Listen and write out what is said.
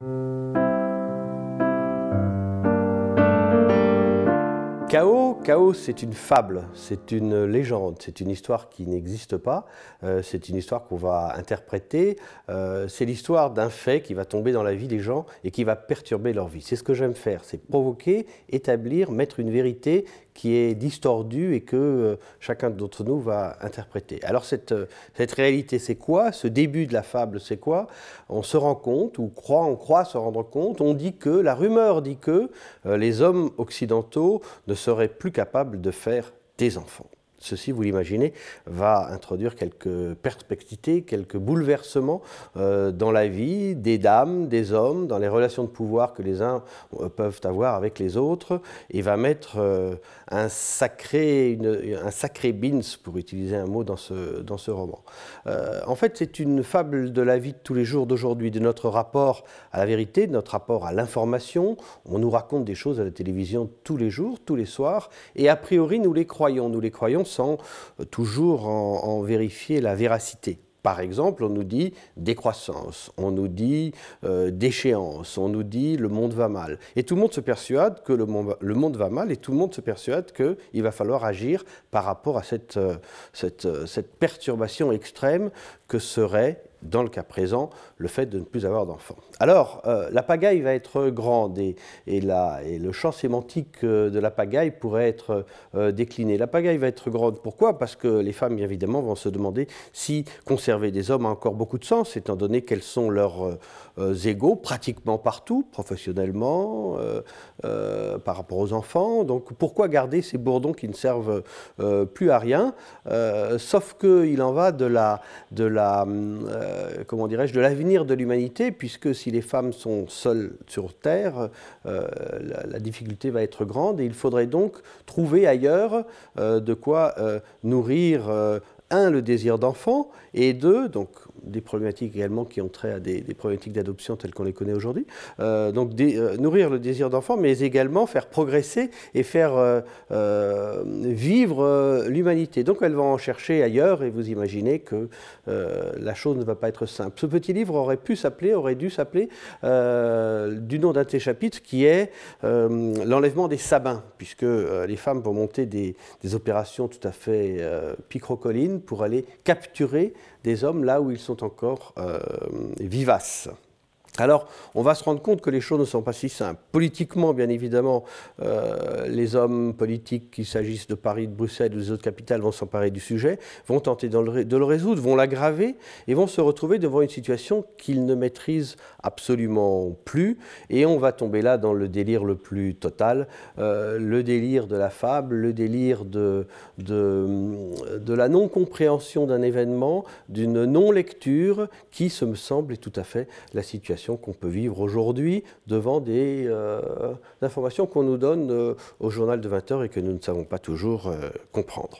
Mm-hmm. Chaos, Chaos c'est une fable, c'est une légende, c'est une histoire qui n'existe pas, euh, c'est une histoire qu'on va interpréter, euh, c'est l'histoire d'un fait qui va tomber dans la vie des gens et qui va perturber leur vie. C'est ce que j'aime faire, c'est provoquer, établir, mettre une vérité qui est distordue et que euh, chacun d'entre nous va interpréter. Alors cette, cette réalité, c'est quoi Ce début de la fable, c'est quoi On se rend compte, ou croit, on croit se rendre compte, on dit que, la rumeur dit que les hommes occidentaux ne serait plus capable de faire des enfants ceci, vous l'imaginez, va introduire quelques perspectivités, quelques bouleversements euh, dans la vie des dames, des hommes, dans les relations de pouvoir que les uns euh, peuvent avoir avec les autres, et va mettre euh, un, sacré, une, un sacré bins, pour utiliser un mot dans ce, dans ce roman. en fait, c'est une fable de la vie de tous les jours d'aujourd'hui, de notre rapport à la vérité, de notre rapport à l'information. On nous raconte des choses à la télévision tous les jours, tous les soirs, et a priori, nous les croyons. Nous les croyons sans euh, toujours en, vérifier la véracité. Par exemple, on nous dit décroissance, on nous dit euh, déchéance, on nous dit le monde va mal. Et tout le monde se persuade que le monde, va mal et tout le monde se persuade qu'il va falloir agir par rapport à cette euh, perturbation extrême que serait dans le cas présent, le fait de ne plus avoir d'enfants. Alors, euh, la pagaille va être grande et, et, la, et le champ sémantique euh, de la pagaille pourrait être euh, décliné. La pagaille va être grande, pourquoi Parce que les femmes, évidemment, vont se demander si conserver des hommes a encore beaucoup de sens, étant donné quels sont leurs égaux pratiquement partout, professionnellement, par rapport aux enfants. Donc, pourquoi garder ces bourdons qui ne servent plus à rien Sauf qu'il en va de la... De la euh, comment dirais-je, de l'avenir de l'humanité, puisque si les femmes sont seules sur Terre, euh, la, la, difficulté va être grande, et il faudrait donc trouver ailleurs euh, de quoi nourrir, un, le désir d'enfant, et deux, donc des problématiques également qui ont trait à des, problématiques d'adoption telles qu'on les connaît aujourd'hui. Euh, donc des, euh, nourrir le désir d'enfant, mais également faire progresser et faire euh, vivre l'humanité. Donc elles vont en chercher ailleurs et vous imaginez que la chose ne va pas être simple. Ce petit livre aurait pu s'appeler, aurait dû s'appeler du nom d'un de ses chapitres qui est l'enlèvement des sabins, puisque les femmes vont monter des, des opérations tout à fait picrocolines pour aller capturer des hommes là où ils sont encore euh, vivace. Alors, on va se rendre compte que les choses ne sont pas si simples. Politiquement, bien évidemment, euh, les hommes politiques, qu'il s'agisse de Paris, de Bruxelles ou des autres capitales, vont s'emparer du sujet, vont tenter de le, résoudre, vont l'aggraver et vont se retrouver devant une situation qu'ils ne maîtrisent absolument plus. Et on va tomber là dans le délire le plus total, euh, le délire de la fable, le délire de, de la non-compréhension d'un événement, d'une non-lecture qui, ce me semble, est tout à fait la situation qu'on peut vivre aujourd'hui devant des euh, informations qu'on nous donne euh, au journal de 20h et que nous ne savons pas toujours euh, comprendre.